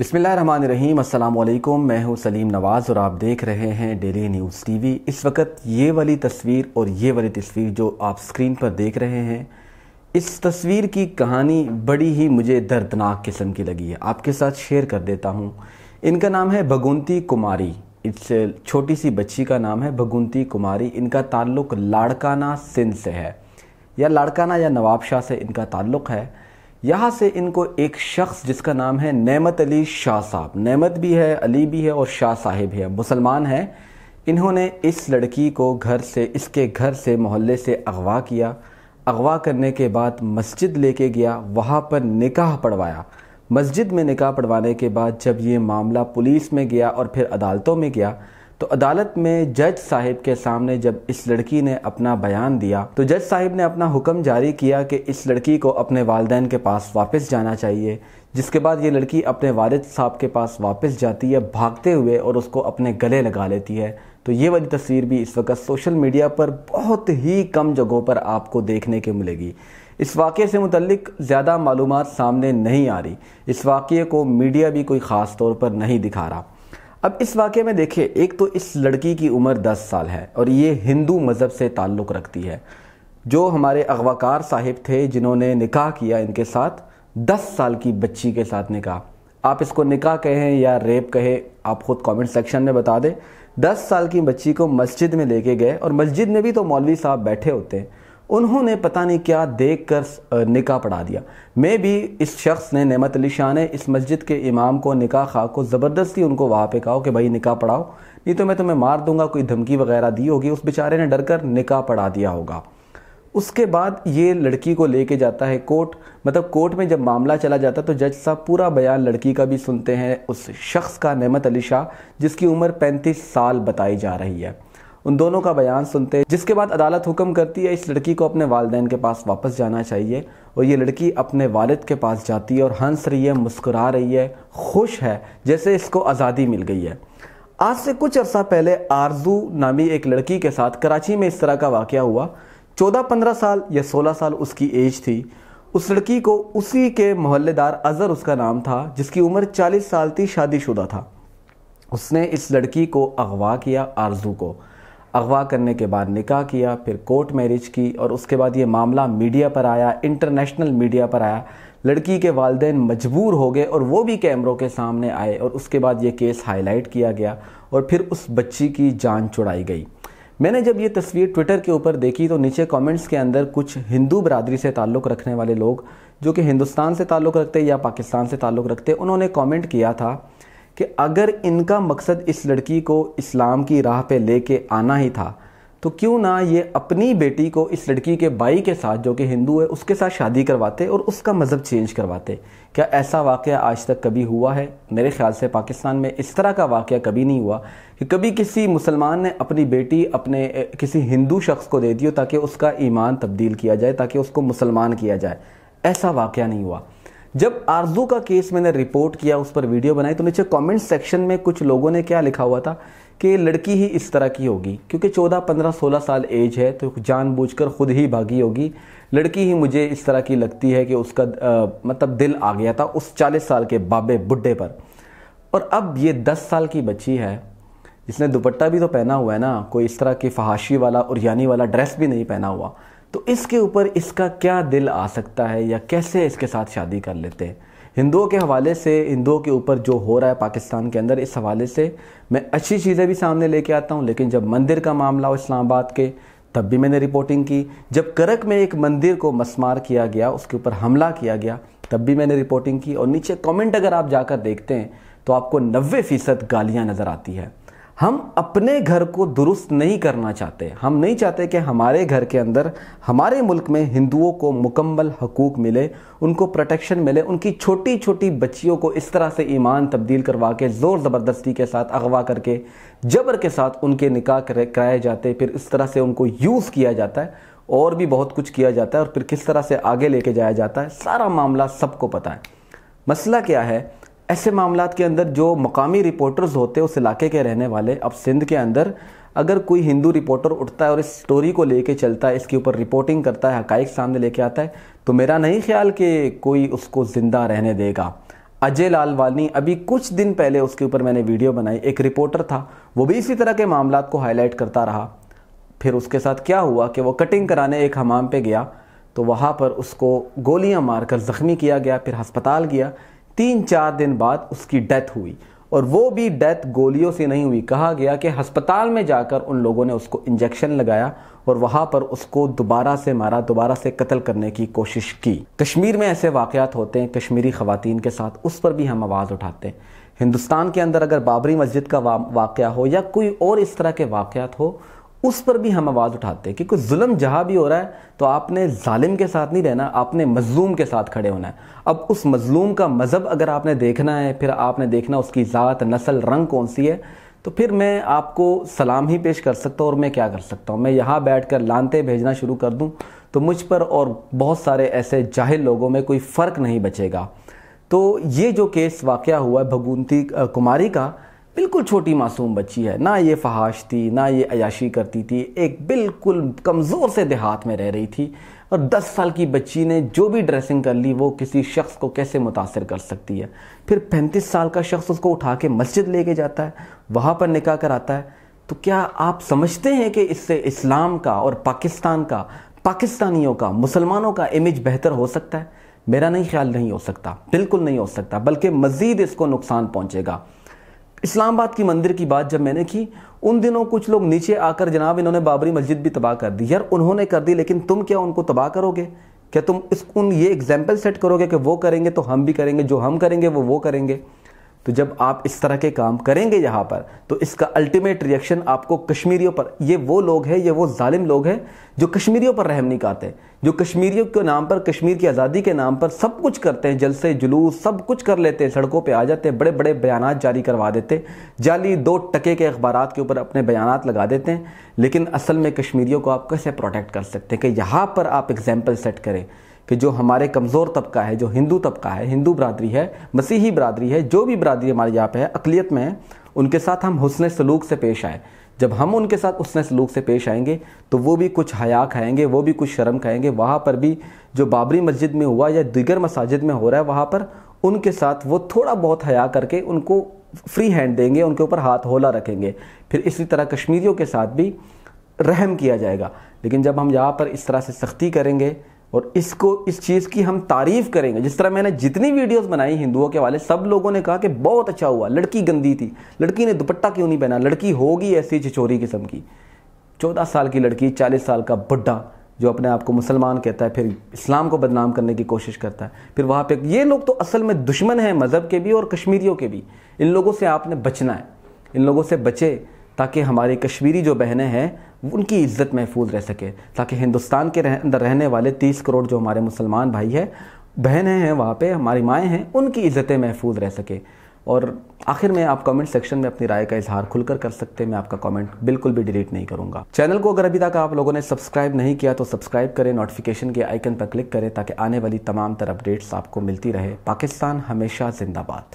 अस्सलाम अल्लाम मैं हूं सलीम नवाज़ और आप देख रहे हैं डेली न्यूज़ टीवी इस वक्त ये वाली तस्वीर और ये वाली तस्वीर जो आप स्क्रीन पर देख रहे हैं इस तस्वीर की कहानी बड़ी ही मुझे दर्दनाक किस्म की लगी है आपके साथ शेयर कर देता हूं इनका नाम है भगवंती कुमारी इस छोटी सी बच्ची का नाम है भगवंती कुमारी इनका ताल्लुक़ लाड़काना सिंध से है या लाड़काना या नवाबशाह से इनका ताल्लुक़ है यहाँ से इनको एक शख्स जिसका नाम है नेमत अली शाह साहब नेमत भी है अली भी है और शाह साहिब है मुसलमान हैं इन्होंने इस लड़की को घर से इसके घर से मोहल्ले से अगवा किया अगवा करने के बाद मस्जिद लेके गया वहाँ पर निकाह पढ़वाया मस्जिद में निकाह पढ़वाने के बाद जब ये मामला पुलिस में गया और फिर अदालतों में गया तो अदालत में जज साहिब के सामने जब इस लड़की ने अपना बयान दिया तो जज साहिब ने अपना हुक्म जारी किया कि इस लड़की को अपने वालदेन के पास वापस जाना चाहिए जिसके बाद ये लड़की अपने वालिद साहब के पास वापस जाती है भागते हुए और उसको अपने गले लगा लेती है तो ये वाली तस्वीर भी इस वक्त सोशल मीडिया पर बहुत ही कम जगहों पर आपको देखने के मिलेगी इस वाक़े से मुतलक ज़्यादा मालूम सामने नहीं आ रही इस वाक़े को मीडिया भी कोई ख़ास तौर पर नहीं दिखा रहा अब इस वाक्य में देखिए एक तो इस लड़की की उम्र 10 साल है और ये हिंदू मज़हब से ताल्लुक़ रखती है जो हमारे अगवाकार साहिब थे जिन्होंने निकाह किया इनके साथ 10 साल की बच्ची के साथ निकाह आप इसको निकाह कहें या रेप कहें आप ख़ुद कमेंट सेक्शन में बता दें 10 साल की बच्ची को मस्जिद में लेके गए और मस्जिद में भी तो मौलवी साहब बैठे होते हैं उन्होंने पता नहीं क्या देख कर निका पढ़ा दिया मैं भी इस शख्स ने नमत अली शाह ने इस मस्जिद के इमाम को निका खा को ज़बरदस्ती उनको वहाँ पे कहा कि भाई निका पढ़ाओ नहीं तो मैं तुम्हें मार दूंगा कोई धमकी वगैरह दी होगी उस बेचारे ने डर कर निका पढ़ा दिया होगा उसके बाद ये लड़की को लेके जाता है कोर्ट मतलब कोर्ट में जब मामला चला जाता है तो जज साहब पूरा बयान लड़की का भी सुनते हैं उस शख्स का नमत अली शाह जिसकी उम्र पैंतीस साल बताई जा रही है उन दोनों का बयान सुनते हैं जिसके बाद अदालत हुक्म करती है इस लड़की को अपने वालदेन के पास वापस जाना चाहिए और ये लड़की अपने वालिद के पास जाती है और हंस रही है मुस्कुरा रही है खुश है जैसे इसको आज़ादी मिल गई है आज से कुछ अर्सा पहले आरजू नामी एक लड़की के साथ कराची में इस तरह का वाक़ हुआ चौदह पंद्रह साल या सोलह साल उसकी एज थी उस लड़की को उसी के मोहल्लेदार अज़र उसका नाम था जिसकी उम्र चालीस साल थी शादीशुदा था उसने इस लड़की को अगवा किया आरजू को अगवा करने के बाद निकाह किया फिर कोर्ट मैरिज की और उसके बाद ये मामला मीडिया पर आया इंटरनेशनल मीडिया पर आया लड़की के वालदे मजबूर हो गए और वो भी कैमरों के सामने आए और उसके बाद ये केस हाईलाइट किया गया और फिर उस बच्ची की जान चुड़ाई गई मैंने जब ये तस्वीर ट्विटर के ऊपर देखी तो नीचे कमेंट्स के अंदर कुछ हिंदू बरदरी से ताल्लुक़ रखने वाले लोग जो कि हिंदुस्तान से ताल्लुक़ रखते या पाकिस्तान से ताल्लुक़ रखते उन्होंने कमेंट किया था कि अगर इनका मकसद इस लड़की को इस्लाम की राह पे लेके आना ही था तो क्यों ना ये अपनी बेटी को इस लड़की के भाई के साथ जो कि हिंदू है उसके साथ शादी करवाते और उसका मज़हब चेंज करवाते क्या ऐसा वाक़ आज तक कभी हुआ है मेरे ख्याल से पाकिस्तान में इस तरह का वाक़ कभी नहीं हुआ कि कभी किसी मुसलमान ने अपनी बेटी अपने किसी हिंदू शख्स को दे दी हो ताकि उसका ईमान तब्दील किया जाए ताकि उसको मुसलमान किया जाए ऐसा वाक़ नहीं हुआ जब आरजू का केस मैंने रिपोर्ट किया उस पर वीडियो बनाई तो नीचे कमेंट सेक्शन में कुछ लोगों ने क्या लिखा हुआ था कि लड़की ही इस तरह की होगी क्योंकि 14, 15, 16 साल एज है तो जानबूझकर खुद ही भागी होगी लड़की ही मुझे इस तरह की लगती है कि उसका आ, मतलब दिल आ गया था उस 40 साल के बाबे बुढ़े पर और अब ये 10 साल की बच्ची है जिसने दुपट्टा भी तो पहना हुआ है ना कोई इस तरह की फहाशी वाला और यानी वाला ड्रेस भी नहीं पहना हुआ तो इसके ऊपर इसका क्या दिल आ सकता है या कैसे इसके साथ शादी कर लेते हैं हिंदुओं के हवाले से हिंदुओं के ऊपर जो हो रहा है पाकिस्तान के अंदर इस हवाले से मैं अच्छी चीज़ें भी सामने लेके आता हूँ लेकिन जब मंदिर का मामला हो इस्लामाबाद के तब भी मैंने रिपोर्टिंग की जब करक में एक मंदिर को मसमार किया गया उसके ऊपर हमला किया गया तब भी मैंने रिपोर्टिंग की और नीचे कमेंट अगर आप जाकर देखते हैं तो आपको नब्बे फ़ीसद गालियाँ नज़र आती है हम अपने घर को दुरुस्त नहीं करना चाहते हम नहीं चाहते कि हमारे घर के अंदर हमारे मुल्क में हिंदुओं को मुकम्मल हकूक़ मिले उनको प्रोटेक्शन मिले उनकी छोटी छोटी बच्चियों को इस तरह से ईमान तब्दील करवा के ज़ोर ज़बरदस्ती के साथ अगवा करके जबर के साथ उनके निकाह कराए जाते फिर इस तरह से उनको यूज़ किया जाता है और भी बहुत कुछ किया जाता है और फिर किस तरह से आगे लेके जाया जाता है सारा मामला सबको पता है मसला क्या है ऐसे मामला के अंदर जो मकामी रिपोर्टर्स होते हैं उस इलाके के रहने वाले अब सिंध के अंदर अगर कोई हिंदू रिपोर्टर उठता है और इस स्टोरी को लेके चलता है इसके ऊपर रिपोर्टिंग करता है हकाइक सामने लेके आता है तो मेरा नहीं ख्याल कि कोई उसको ज़िंदा रहने देगा अजय लाल वानी अभी कुछ दिन पहले उसके ऊपर मैंने वीडियो बनाई एक रिपोर्टर था वो भी इसी तरह के मामला को हाईलाइट करता रहा फिर उसके साथ क्या हुआ कि वो कटिंग कराने एक हमाम पे गया तो वहाँ पर उसको गोलियाँ मारकर ज़ख्मी किया गया फिर हस्पताल गया तीन चार दिन बाद उसकी डेथ हुई और वो भी डेथ गोलियों से नहीं हुई कहा गया कि हस्पताल में जाकर उन लोगों ने उसको इंजेक्शन लगाया और वहाँ पर उसको दोबारा से मारा दोबारा से कत्ल करने की कोशिश की कश्मीर में ऐसे वाकयात होते हैं कश्मीरी खुवान के साथ उस पर भी हम आवाज़ उठाते हैं हिंदुस्तान के अंदर अगर बाबरी मस्जिद का वाक़ हो या कोई और इस तरह के वाक़ात हो उस पर भी हम आवाज़ उठाते हैं कि कोई जुल्म जहाँ भी हो रहा है तो आपने ालिम के साथ नहीं रहना आपने मजलूम के साथ खड़े होना है अब उस मजलूम का मज़हब अगर आपने देखना है फिर आपने देखना उसकी ज़ात नस्ल रंग कौन सी है तो फिर मैं आपको सलाम ही पेश कर सकता हूँ और मैं क्या कर सकता हूँ मैं यहाँ बैठ कर लानते भेजना शुरू कर दूँ तो मुझ पर और बहुत सारे ऐसे जाहिल लोगों में कोई फ़र्क नहीं बचेगा तो ये जो केस वाक़ हुआ है भगवंती कुमारी का बिल्कुल छोटी मासूम बच्ची है ना ये फहाश थी ना ये अयाशी करती थी एक बिल्कुल कमज़ोर से देहात में रह रही थी और 10 साल की बच्ची ने जो भी ड्रेसिंग कर ली वो किसी शख्स को कैसे मुतासर कर सकती है फिर 35 साल का शख्स उसको उठा के मस्जिद लेके जाता है वहाँ पर निकाह कराता है तो क्या आप समझते हैं कि इससे इस्लाम का और पाकिस्तान का पाकिस्तानियों का मुसलमानों का इमेज बेहतर हो सकता है मेरा नहीं ख्याल नहीं हो सकता बिल्कुल नहीं हो सकता बल्कि मज़ीद इसको नुकसान पहुँचेगा इस्लामाबाद की मंदिर की बात जब मैंने की उन दिनों कुछ लोग नीचे आकर जनाब इन्होंने बाबरी मस्जिद भी तबाह कर दी यार उन्होंने कर दी लेकिन तुम क्या उनको तबाह करोगे क्या तुम इस उन ये एग्जाम्पल सेट करोगे कि वो करेंगे तो हम भी करेंगे जो हम करेंगे वो वो करेंगे तो जब आप इस तरह के काम करेंगे यहाँ पर तो इसका अल्टीमेट रिएक्शन आपको कश्मीरियों पर ये वो लोग हैं ये वो जालिम लोग हैं जो कश्मीरियों पर रहम नहीं खाते जो कश्मीरियों के नाम पर कश्मीर की आज़ादी के नाम पर सब कुछ करते हैं जलसे जुलूस सब कुछ कर लेते हैं सड़कों पर आ जाते हैं बड़े बड़े बयान जारी करवा देते जाली दो टके के अखबार के ऊपर अपने बयान लगा देते हैं लेकिन असल में कश्मीरियों को आप कैसे प्रोटेक्ट कर सकते हैं कि यहाँ पर आप एग्जाम्पल सेट करें कि जो हमारे कमज़ोर तबका है जो हिंदू तबका है हिंदू बरदरी है मसीही बरदरी है जो भी बरदरी हमारे यहाँ पे है अकलीत में है उनके साथ हम हुसन सलूक से पेश आए जब हम उनके साथ उसने सलूक से पेश आएंगे तो वो भी कुछ हया खाएंगे वो भी कुछ शर्म खाएंगे वहाँ पर भी जो बाबरी मस्जिद में हुआ या दिगर मसाजिद में हो रहा है वहाँ पर उनके साथ वो थोड़ा बहुत हया करके उनको फ्री हैंड देंगे उनके ऊपर हाथ होला रखेंगे फिर इसी तरह कश्मीरियों के साथ भी रहम किया जाएगा लेकिन जब हम यहाँ पर इस तरह से सख्ती करेंगे और इसको इस चीज़ की हम तारीफ़ करेंगे जिस तरह मैंने जितनी वीडियोस बनाई हिंदुओं के वाले सब लोगों ने कहा कि बहुत अच्छा हुआ लड़की गंदी थी लड़की ने दुपट्टा क्यों नहीं पहना लड़की होगी ऐसी चिचोरी किस्म की चौदह साल की लड़की चालीस साल का बुढ़ा जो अपने आप को मुसलमान कहता है फिर इस्लाम को बदनाम करने की कोशिश करता है फिर वहाँ पे ये लोग तो असल में दुश्मन हैं मज़हब के भी और कश्मीरियों के भी इन लोगों से आपने बचना है इन लोगों से बचे ताकि हमारी कश्मीरी जो बहनें हैं उनकी इज्जत महफूज रह सके ताकि हिंदुस्तान के रह, अंदर रहने वाले तीस करोड़ जो हमारे मुसलमान भाई है बहनें हैं वहाँ पे हमारी माएँ हैं उनकी इज्जतें महफूज रह सके और आखिर में आप कमेंट सेक्शन में अपनी राय का इजहार खुलकर कर सकते हैं मैं आपका कमेंट बिल्कुल भी डिलीट नहीं करूंगा चैनल को अगर अभी तक आप लोगों ने सब्सक्राइब नहीं किया तो सब्सक्राइब करें नोटिफिकेशन के आइकन पर क्लिक करें ताकि आने वाली तमाम तर अपडेट्स आपको मिलती रहे पाकिस्तान हमेशा जिंदाबाद